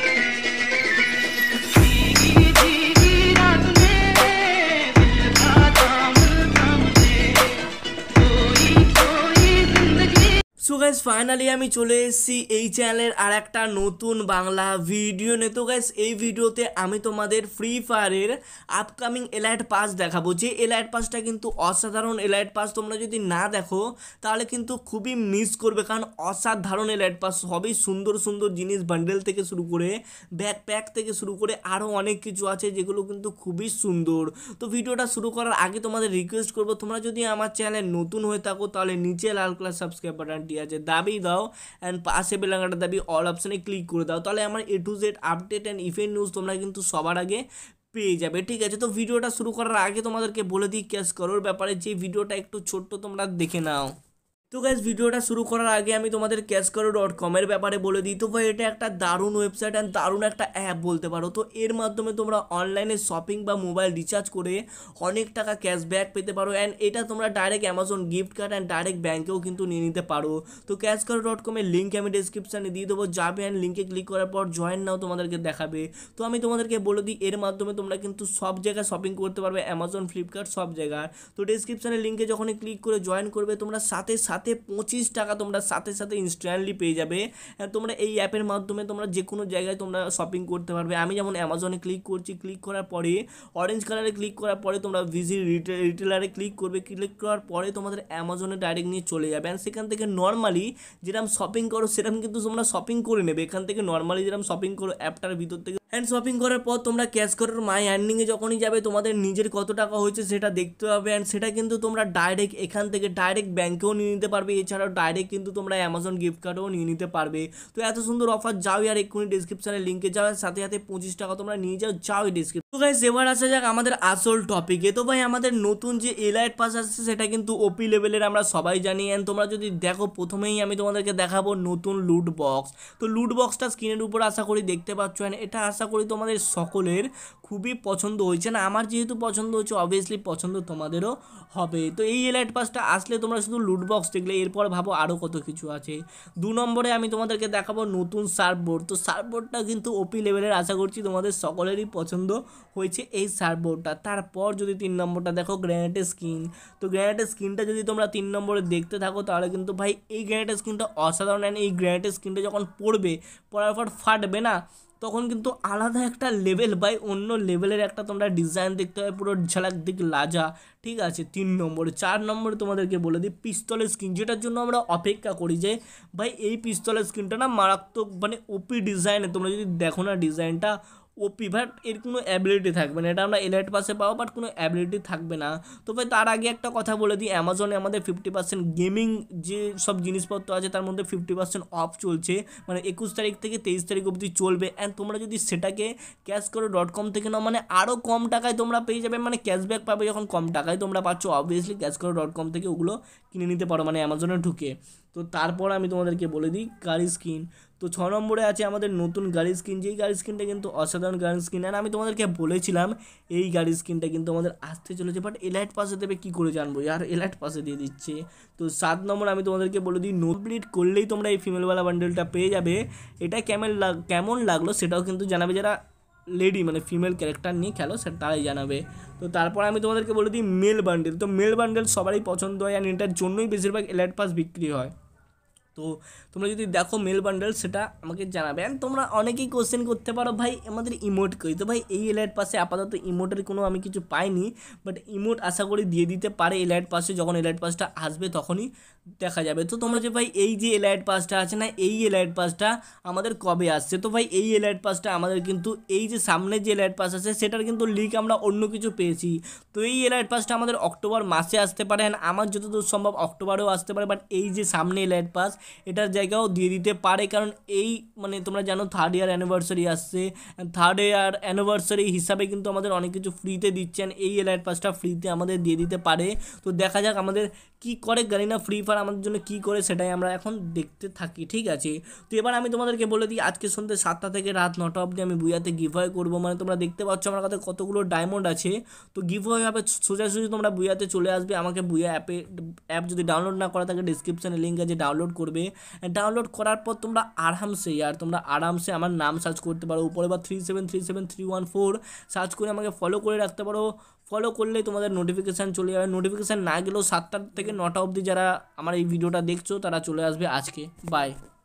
Thank you. So guys finally আমি চলে এসেছি এই চ্যানেলের আর একটা নতুন বাংলা ভিডিও নিয়ে তো গ্যাস এই ভিডিওতে আমি তোমাদের ফ্রি ফায়ারের আপকামিং এলাইট পাস দেখাবো যে এলাইট পাসটা কিন্তু অসাধারণ এলাইট পাস তোমরা যদি না দেখো তাহলে কিন্তু খুবই মিস করবে কারণ অসাধারণ এলাইট পাস সবই সুন্দর সুন্দর জিনিস বান্ডেল থেকে শুরু করে ব্যাকপ্যাক থেকে শুরু করে আরও অনেক কিছু আছে যেগুলো কিন্তু খুবই সুন্দর তো ভিডিওটা শুরু করার আগে তোমাদের রিকোয়েস্ট করবো তোমরা যদি আমার চ্যানেলে নতুন হয়ে থাকো তাহলে নিচে লাল কালার সাবস্ক্রাইব বাটনটি আছে দাবি দাও অ্যান্ড পাশে বেলাঙ্গাটা দাবি অল অপশানে ক্লিক করে দাও তাহলে আমার A to Z update and event news তোমরা কিন্তু সবার আগে পেয়ে যাবে ঠিক আছে তো ভিডিওটা শুরু করার আগে তোমাদেরকে বলে দিই ক্যাশ করোর ব্যাপারে যে ভিডিওটা একটু ছোট্ট তোমরা দেখে নাও তো গ্যাস ভিডিওটা শুরু করার আগে আমি তোমাদের ক্যাশকরো ডট কমের ব্যাপারে বলে দিই তো ভাই এটা একটা দারুণ ওয়েবসাইট অ্যান্ড দারুণ একটা অ্যাপ বলতে পারো তো এর মাধ্যমে তোমরা অনলাইনে শপিং বা মোবাইল রিচার্জ করে অনেক টাকা ক্যাশব্যাক পেতে পারো অ্যান্ড এটা তোমরা direct Amazon gift card and direct ব্যাঙ্কেও কিন্তু নিয়ে নিতে পারো তো ক্যাশকরো ডট কমের লিঙ্ক আমি ডিসক্রিপশানে দিয়ে দেবো যাবে অ্যান্ড লিঙ্কে ক্লিক করার পর জয়েন নাও তোমাদেরকে দেখাবে তো আমি তোমাদেরকে বলে দিই এর মাধ্যমে তোমরা কিন্তু সব জায়গায় শপিং করতে পারবে অ্যামাজন ফ্লিপকার্ট সব জায়গায় তো ডিসক্রিপশানের লিঙ্কে যখনই ক্লিক করে জয়েন করবে তোমরা সাথে সাথে সাথে পঁচিশ টাকা তোমরা সাথে সাথে ইনস্ট্যান্টলি পেয়ে যাবে তোমরা এই অ্যাপের মাধ্যমে তোমরা যে কোনো জায়গায় তোমরা শপিং করতে পারবে আমি যেমন অ্যামাজনে ক্লিক করছি ক্লিক করার পরে অরেঞ্জ কালারে ক্লিক করার পরে তোমরা ভিজি রিটেলারে ক্লিক করবে ক্লিক করার পরে তোমাদের অ্যামাজনে ডাইরেক্ট নিয়ে চলে যাবে অ্যান্ড সেখান থেকে নর্মালি যেরকম শপিং করো সেরকম কিন্তু তোমরা শপিং করে নেবে এখান থেকে নর্মালি যেরকম শপিং করো অ্যাপটার ভিতর থেকে অ্যান্ড শপিং করার পর তোমরা ক্যাশ করার মাই আর্নিংয়ে যখনই যাবে তোমাদের নিজের কত টাকা হয়েছে সেটা দেখতে পাবে অ্যান্ড সেটা কিন্তু তোমরা ডাইরেক্ট এখান থেকে ডাইরেক্ট ব্যাঙ্কেও নিয়ে নিতে পারবে এছাড়াও ডাইরেক্ট কিন্তু তোমরা অ্যামাজন গিফট কার্ডেও নিয়ে নিতে পারবে তো এত সুন্দর অফার যাও আর এক্ষুনি ডিসক্রিপশানে লিঙ্কে যাও সাথে সাথে পঁচিশ টাকা তোমরা নিয়ে যাও যাও ডিসক্রিপশন তো ভাই এবার আসা যাক আমাদের আসল টপিকে তো ভাই আমাদের নতুন যে এলাইট পাস আসছে সেটা কিন্তু ওপি লেভেলের আমরা সবাই জানি অ্যান্ড তোমরা যদি দেখো প্রথমেই আমি তোমাদেরকে দেখাবো নতুন লুট বক্স তো লুট বক্সটা স্ক্রিনের উপর আশা করি দেখতে পাচ্ছ অ্যান্ড এটা আশা করি তোমাদের সকলের খুবই পছন্দ হয়েছে না আমার যেহেতু পছন্দ হয়েছে অবভিয়াসলি পছন্দ তোমাদেরও হবে তো এই এলাইট পাসটা আসলে তোমরা শুধু লুটবক্স দেখলে এরপর ভাবো আরও কত কিছু আছে দু নম্বরে আমি তোমাদেরকে দেখাবো নতুন সার্ফবোর্ড তো সার্ফবোর্ডটা কিন্তু ওপি লেভেলের আশা করছি তোমাদের সকলেরই পছন্দ হয়েছে এই সার্ফবোর্ডটা তারপর যদি তিন নম্বরটা দেখো গ্র্যানেটের স্কিন তো গ্র্যানেটের স্কিনটা যদি তোমরা তিন নম্বরে দেখতে থাকো তাহলে কিন্তু ভাই এই গ্র্যানেটের স্কিনটা অসাধারণ এই গ্র্যানেটের স্কিনটা যখন পড়বে পড়ার পর ফাটবে না তখন কিন্তু আলাদা একটা লেভেল বাই অন্য লেভেলের একটা তোমরা ডিজাইন দেখতে হবে পুরো ঝালাক দিক লাজা ঠিক আছে তিন নম্বরে চার নম্বরে তোমাদেরকে বলে দিই পিস্তলের স্ক্রিন যেটার জন্য আমরা অপেক্ষা করি যে ভাই এই পিস্তলের স্ক্রিনটা না মারাত্মক মানে ওপি ডিজাইনে তোমরা যদি দেখো না ডিজাইনটা ও পিভার্ট এর কোনো অ্যাবিলিটি থাকবে না এটা আমরা এলাইট পাসে পাবো বাট কোনো অ্যাবিলিটি থাকবে না তবে তার আগে একটা কথা বলে দিই অ্যামাজনে আমাদের ফিফটি পার্সেন্ট গেমিং যে সব জিনিসপত্র আছে তার মধ্যে ফিফটি পার্সেন্ট অফ চলছে মানে একুশ তারিখ থেকে তেইশ তারিখ অবধি চলবে অ্যান্ড তোমরা যদি সেটাকে ক্যাশ করে ডট কম থেকে নাও মানে আরও কম টাকায় তোমরা পেয়ে যাবে মানে ক্যাশব্যাক পাবে যখন কম টাকায় তোমরা পাচ্ছ obviously CashKaro dot com থেকে ওগুলো কিনে নিতে পারো মানে অ্যামাজনে ঢুকে তো তারপর আমি তোমাদেরকে বলে দিই গাড়ি স্কিন তো ছ নম্বরে আছে আমাদের নতুন গাড়ি স্কিন যেই গাড়ি স্কিনটা কিন্তু অসাধারণ গাড়ি স্কিন আর আমি তোমাদেরকে বলেছিলাম এই গাড়ি স্কিনটা কিন্তু আমাদের আসতে চলেছে বাট এলাইট পাশে দেবে কি করে জানবো আর এলাইট পাশে দিয়ে দিচ্ছে তো সাত নম্বর আমি তোমাদেরকে বলে দিই নোট করলেই তোমরা এই ফিমেলওয়ালা বান্ডেলটা পেয়ে যাবে এটা কেমন কেমন লাগলো সেটাও কিন্তু জানাবে যারা लेडी माने फीमेल कैरेक्टर नहीं खेलो सर তারাই জানাবে তো তারপর আমি তোমাদেরকে বলে দিই মেল বান্ডেল তো মেল বান্ডেল সবাই পছন্দ হয় এন্ড ইন্টার জোনুই বেজিল ব্যাগ এলিট পাস বিক্রি হয় তো তোমরা যদি দেখো মেল বান্ডেল সেটা আমাকে জানাবে অ্যান্ড তোমরা অনেকেই কোশ্চেন করতে পারো ভাই আমাদের ইমোট কই তো ভাই এই এলাইট পাশে আপাতত ইমোটের কোনো আমি কিছু পাইনি বাট ইমোট আশা করি দিয়ে দিতে পারে এলাইট পাশে যখন এলাইট পাসটা আসবে তখনই দেখা যাবে তো তোমরা যে ভাই এই যে এলাইট পাসটা আছে না এই এলাইট পাসটা আমাদের কবে আসছে তো ভাই এই এলাইট পাসটা আমাদের কিন্তু এই যে সামনে যে এলাইট পাস আছে সেটার কিন্তু লিক আমরা অন্য কিছু পেয়েছি তো এই এলাইট পাসটা আমাদের অক্টোবর মাসে আসতে পারে অ্যান্ড আমার যতদূর সম্ভব অক্টোবরেও আসতে পারে বাট এই যে সামনে এলাইট পাস এটার জায়গাও দিয়ে দিতে পারে কারণ এই মানে তোমরা জানো থার্ড ইয়ার অ্যানিভার্সারি আসছে থার্ড ইয়ার অ্যানিভার্সারি হিসাবে কিন্তু আমাদের অনেক কিছু ফ্রিতে দিচ্ছেন এই এলাইট পাসটা ফ্রিতে আমাদের দিয়ে দিতে পারে তো দেখা যাক আমাদের কি করে গালিনা ফ্রি ফায়ার আমাদের জন্য কি করে সেটাই আমরা এখন দেখতে থাকি ঠিক আছে তো এবার আমি তোমাদেরকে বলে দিই আজকে সন্ধ্যে সাতটা থেকে রাত নটা অবধি আমি বুয়াতে গিভওয়ে করবো মানে তোমরা দেখতে পাচ্ছ আমার কাছে কতগুলো ডায়মন্ড আছে তো গিভওয়ে হবে সোজাসুজি তোমরা বুয়াতে চলে আসবে আমাকে বুয়া অ্যাপে অ্যাপ যদি ডাউনলোড না করা থাকে ডিসক্রিপশানে লিঙ্ক আছে ডাউনলোড করবে করবে ডাউনলোড করার পর তোমরা আরামসে আর তোমরা আরামসে আমার নাম সার্চ করতে পারো উপরে বা three seven three seven three one four search করে আমাকে ফলো করে রাখতে পারো ফলো করলেই তোমাদের নোটিফিকেশান চলে যাবে নোটিফিকেশান না গেলেও সাতটা থেকে নটা অবধি যারা আমার এই ভিডিওটা দেখছো তারা চলে আসবে আজকে বাই